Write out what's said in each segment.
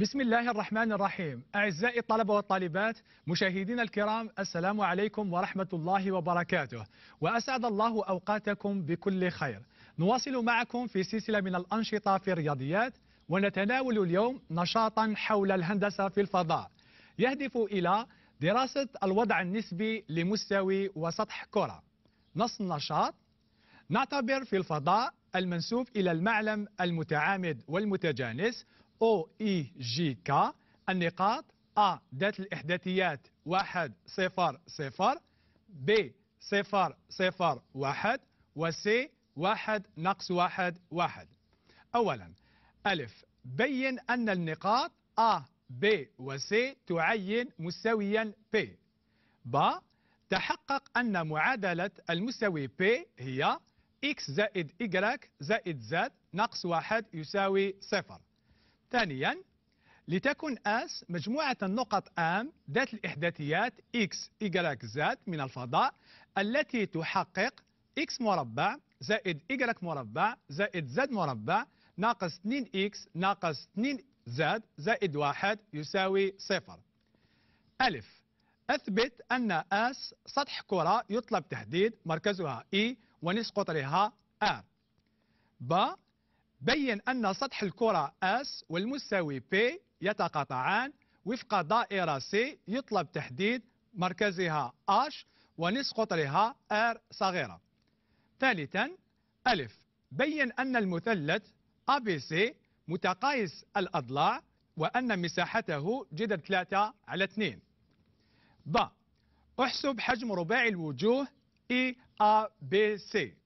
بسم الله الرحمن الرحيم أعزائي الطلبة والطالبات مشاهدين الكرام السلام عليكم ورحمة الله وبركاته وأسعد الله أوقاتكم بكل خير نواصل معكم في سلسلة من الأنشطة في الرياضيات ونتناول اليوم نشاطا حول الهندسة في الفضاء يهدف إلى دراسة الوضع النسبي لمستوي وسطح كرة نص النشاط نعتبر في الفضاء المنسوب إلى المعلم المتعامد والمتجانس او اي جي كا النقاط ا ذات الاحداثيات 1 0 0 ب 0 0 1 وسي 1 ناقص 1 1 اولا الف بين ان النقاط ا ب وسي تعين مستويا ب ب تحقق أن معادلة المستوي ب هي x زائد y زائد z ناقص 1 يساوي صفر ثانيا لتكن اس مجموعة النقط ام ذات الإحداثيات اكس Y, زاد من الفضاء التي تحقق اكس مربع زائد Y مربع زائد زاد مربع ناقص 2 اكس ناقص 2 زاد زائد 1 يساوي صفر ألف أثبت أن اس سطح كرة يطلب تحديد مركزها E ونصف قطرها ار ب بين أن سطح الكرة S والمستوي P يتقاطعان وفق دائرة C يطلب تحديد مركزها H ونصف قطرها R صغيرة ثالثا ألف بين أن المثلث ABC متقايس الأضلاع وأن مساحته جدر 3 على 2 ب احسب حجم رباعي الوجوه E C.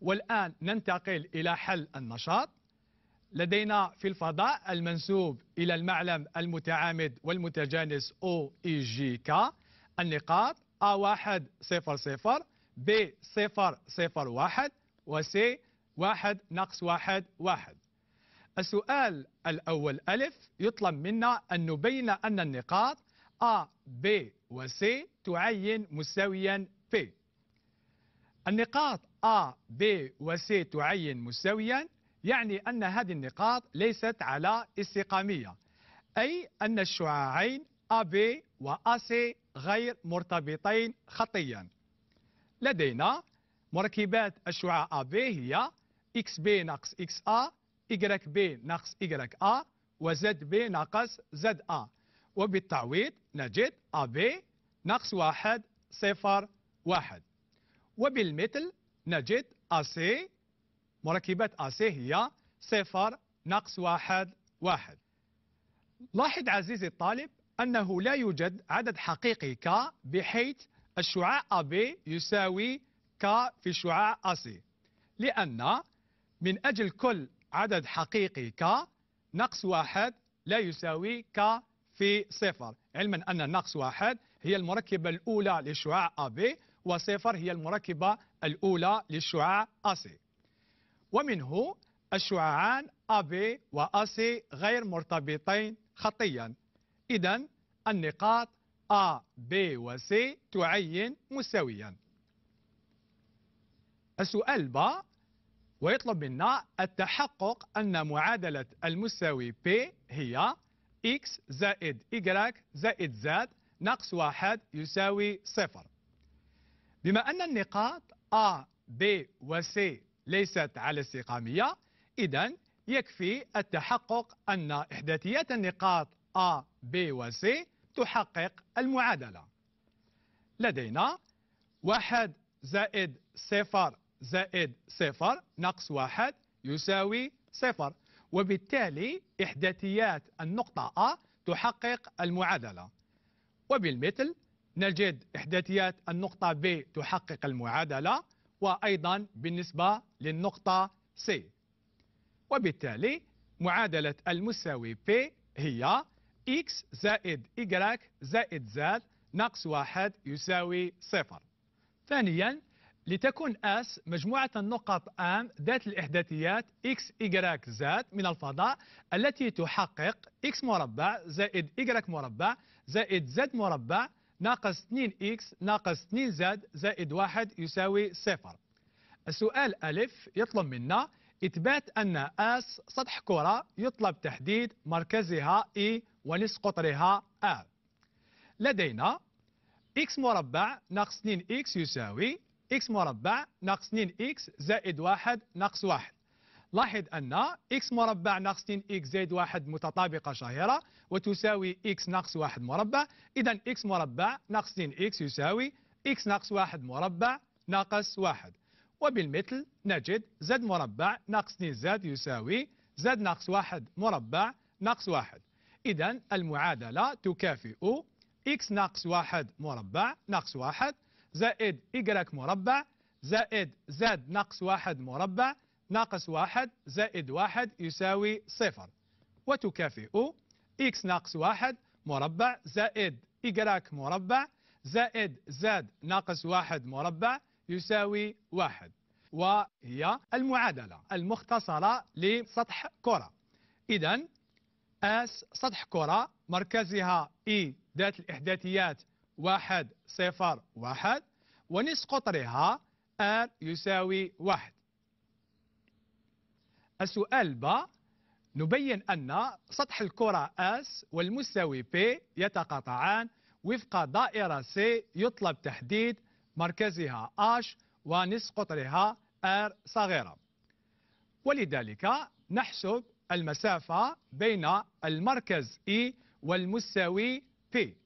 والآن ننتقل إلى حل النشاط لدينا في الفضاء المنسوب إلى المعلم المتعامد والمتجانس كا النقاط A1 0 0 B 0 0 1 و C 1 ناقص 1 1 السؤال الأول ألف يطلب منا أن نبين أن النقاط A, B و C تعين مساويا P النقاط A, B و C تعين مساويا يعني أن هذه النقاط ليست على استقامية أي أن الشعاعين AB AC غير مرتبطين خطيا لدينا مركبات الشعاع AB هي XB ناقص XA YB ناقص YA وZB ناقص ZA وبالتعويض نجد AB ناقص واحد صفر واحد وبالمثل نجد AC مركبة AC هي صفر ناقص واحد واحد لاحظ عزيزي الطالب أنه لا يوجد عدد حقيقي K بحيث الشعاع AB يساوي K في شعاع AC لأن من أجل كل عدد حقيقي K نقص واحد لا يساوي K في صفر علما أن نقص واحد هي المركبة الأولى لشعاع AB وصفر هي المركبة الأولى للشعاع AC ومنه الشعاعان AB و AC غير مرتبطين خطيا إذا النقاط A, B و C تعين مساويا السؤال با ويطلب منا التحقق أن معادلة المساوي P هي X زائد Y زائد Z ناقص واحد يساوي صفر بما أن النقاط A, B و C ليست على استقامية إذا يكفي التحقق أن إحداثيات النقاط A, B و C تحقق المعادلة لدينا واحد زائد صفر زائد صفر ناقص واحد يساوي صفر وبالتالي إحداثيات النقطة A تحقق المعادلة وبالمثل من الجيد إحداثيات النقطة ب تحقق المعادلة وأيضا بالنسبة للنقطة C وبالتالي معادلة المساوي P هي X زائد Y زائد Z ناقص واحد يساوي صفر ثانيا لتكون S مجموعة النقط M ذات الإحداثيات X, Y, Z من الفضاء التي تحقق X مربع زائد Y مربع زائد Z مربع ناقص 2x ناقص 2 زائد z زايد 1 يساوي صفر السؤال ألف يطلب منا إثبات أن أس سطح كرة يطلب تحديد مركزها E ونصف قطرها A لدينا x مربع ناقص 2x يساوي x مربع ناقص 2x زائد 1 ناقص 1 لاحظ أن x مربع ناقص 2 x زائد 1 متطابقة شهيرة وتساوي x ناقص 1 مربع إذا x مربع ناقص 2 x يساوي x ناقص 1 مربع ناقص 1 وبالمثل نجد z مربع ناقص 2 z يساوي z ناقص 1 مربع ناقص 1 إذا المعادلة تكافئ x ناقص 1 مربع ناقص 1 زائد y مربع زائد z ناقص 1 مربع ناقص واحد زائد واحد يساوي صفر وتكافئ إكس ناقص واحد مربع زائد إجراك مربع زائد زاد ناقص واحد مربع يساوي واحد وهي المعادلة المختصرة لسطح كرة إذن أس سطح كرة مركزها إي ذات الإحداثيات واحد صفر واحد ونصف قطرها آر يساوي واحد السؤال ب نبين أن سطح الكرة أس والمستوي بي يتقاطعان وفق دائرة سي يطلب تحديد مركزها أش ونصف قطرها أر صغيرة ولذلك نحسب المسافة بين المركز إي e والمستوي بي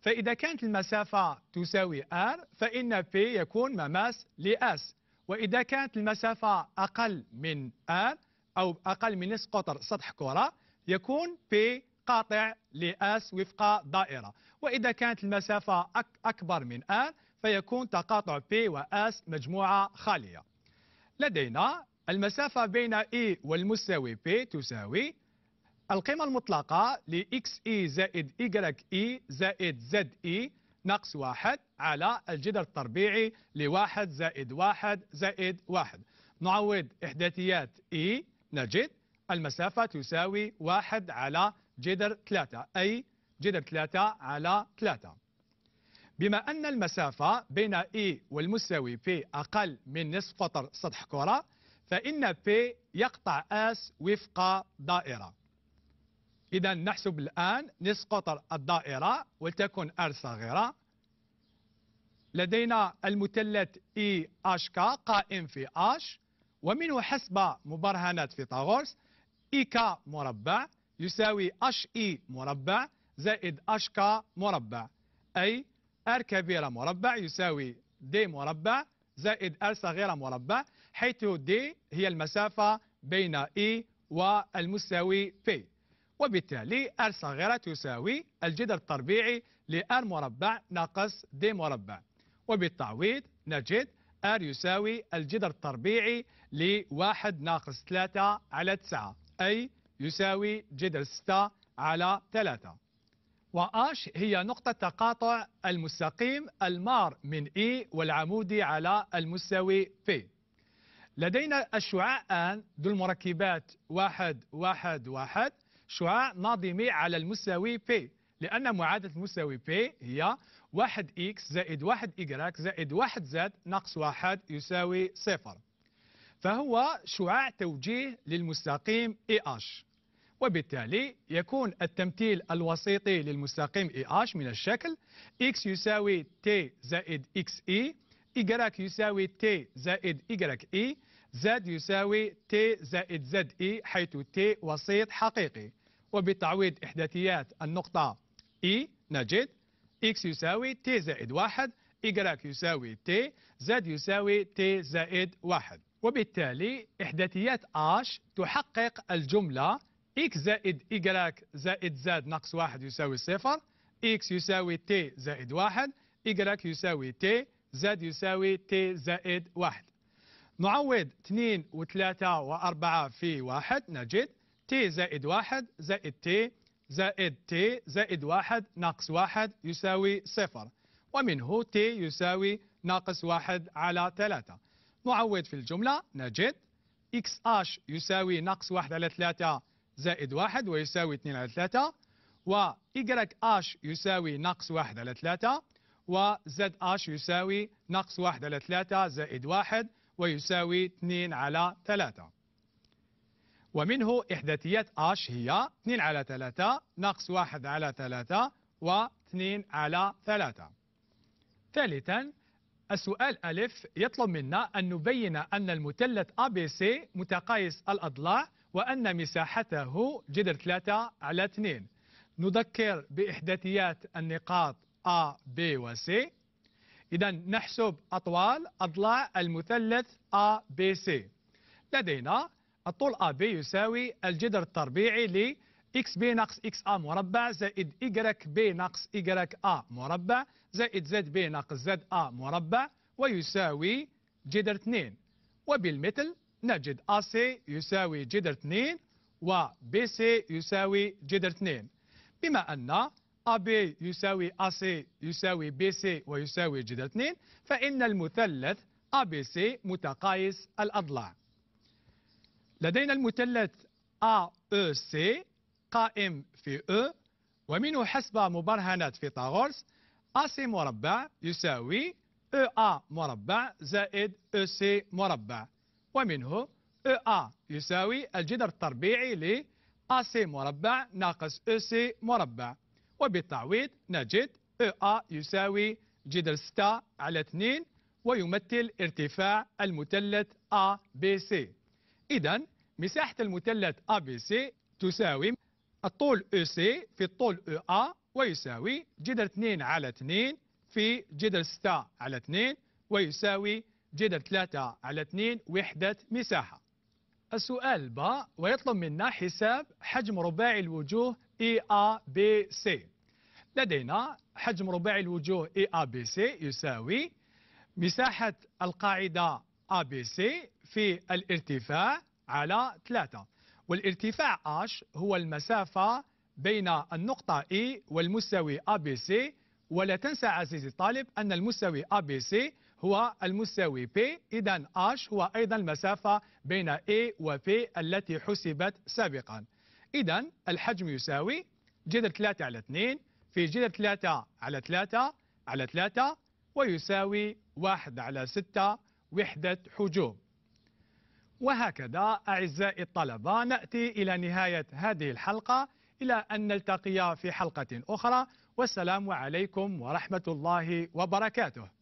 فإذا كانت المسافة تساوي أر فإن بي يكون مماس لأس وإذا كانت المسافة أقل من أر أو أقل من نصف قطر سطح كرة يكون بي قاطع لأس وفق دائرة وإذا كانت المسافة أكبر من آن فيكون تقاطع بي وأس مجموعة خالية لدينا المسافة بين إي e والمستوي بي تساوي القيمة المطلقة ل إي e زائد إي e زائد زد إي ناقص واحد على الجدر التربيعي لواحد زائد واحد زائد واحد نعوض إحداثيات إي نجد المسافة تساوي واحد على جذر ثلاثة أي جذر ثلاثة على ثلاثة بما أن المسافة بين E والمساوي P أقل من نصف قطر سطح كرة فإن P يقطع S وفق دائرة إذا نحسب الآن نصف قطر الدائرة ولتكن R صغيرة لدينا المثلث e إي EHK قائم في أش ومنه حسب مبرهنات فيثاغورس إي كا مربع يساوي اش اي مربع زائد اش كا مربع أي ار كبيرة مربع يساوي دي مربع زائد ار صغيرة مربع حيث دي هي المسافة بين اي والمساوي بي وبالتالي ار صغيرة تساوي الجدر التربيعي لار مربع ناقص دي مربع وبالتعويض نجد R يساوي الجدر التربيعي لواحد ناقص 3 على 9 أي يساوي جدر 6 على 3 وآش هي نقطة تقاطع المستقيم المار من E والعمودي على المستوي في لدينا الشعاع الآن ذو المركبات واحد واحد واحد شعاع ناظمي على المستوي في لأن معادلة المستوي في هي 1 إكس زائد 1 إجراك زائد 1 زاد ناقص 1 يساوي صفر فهو شعاع توجيه للمستقيم اي اش وبالتالي يكون التمثيل الوسيطي للمستقيم اي اش من الشكل x يساوي t زائد إكس اي y يساوي t زائد y اي زاد يساوي t زائد z اي حيث t وسيط حقيقي وبتعويض إحداثيات النقطة اي e نجد إكس يساوي تي زائد واحد إجراك يساوي تي زد يساوي تي زائد واحد وبالتالي إحداثيات آش تحقق الجملة إكس زائد إجراك زائد زاد ناقص واحد يساوي صفر إكس يساوي تي زائد واحد إجراك يساوي تي زاد يساوي تي زائد واحد نعوض اثنين وثلاثة وأربعة في واحد نجد تي زائد واحد زائد تي زائد تي زائد واحد ناقص واحد يساوي صفر ومنه تي يساوي ناقص واحد على ثلاثة نعوض في الجملة نجد اكس اش يساوي ناقص واحد على ثلاثة زائد واحد ويساوي اثنين على ثلاثة و اش يساوي ناقص واحد على ثلاثة و زد اش يساوي ناقص واحد على ثلاثة زائد واحد ويساوي اثنين على ثلاثة ومنه إحداثيات آش هي 2 على 3 ناقص 1 على 3 و2 على 3 ثالثا السؤال ألف يطلب منا أن نبين أن المثلث ABC متقايس الأضلاع وأن مساحته جذر 3 على 2 نذكر بإحداثيات النقاط A, B و C إذا نحسب أطوال أضلاع المثلث ABC لدينا الطول AB يساوي الجذر التربيعي ل اكس بي ناقص اكس ا مربع زائد y بي ناقص y ا مربع زائد زد بي ناقص زد ا مربع ويساوي جذر 2 وبالمثل نجد AC يساوي جذر 2 و BC يساوي جذر 2 بما أن AB يساوي AC يساوي BC ويساوي جذر 2 فإن المثلث ABC متقايس الأضلاع لدينا المثلث A, E, C قائم في E ومنه حسب مبرهنات فيثاغورس AC مربع يساوي EA مربع زائد EC مربع ومنه EA يساوي الجذر التربيعي ل AC مربع ناقص EC مربع وبالتعويض نجد EA يساوي جذر 6 على 2 ويمثل ارتفاع المثلث ABC إذا مساحة المثلث ABC تساوي الطول EC في الطول EA ويساوي جدر 2 على 2 في جدر 6 على 2 ويساوي جدر 3 على 2 وحدة مساحة السؤال باء ويطلب منا حساب حجم رباعي الوجوه EABC لدينا حجم رباعي الوجوه EABC يساوي مساحة القاعدة ABC في الارتفاع على 3 والارتفاع H هو المسافة بين النقطة E والمستوي ABC ولا تنسى عزيزي الطالب أن المستوي ABC هو المستوي P إذا H هو أيضا المسافة بين A و P التي حسبت سابقا إذا الحجم يساوي جذر 3 على 2 في جذر 3 على 3 على 3 ويساوي 1 على 6 وحدة حجوم وهكذا أعزائي الطلبة نأتي إلى نهاية هذه الحلقة إلى أن نلتقي في حلقة أخرى والسلام عليكم ورحمة الله وبركاته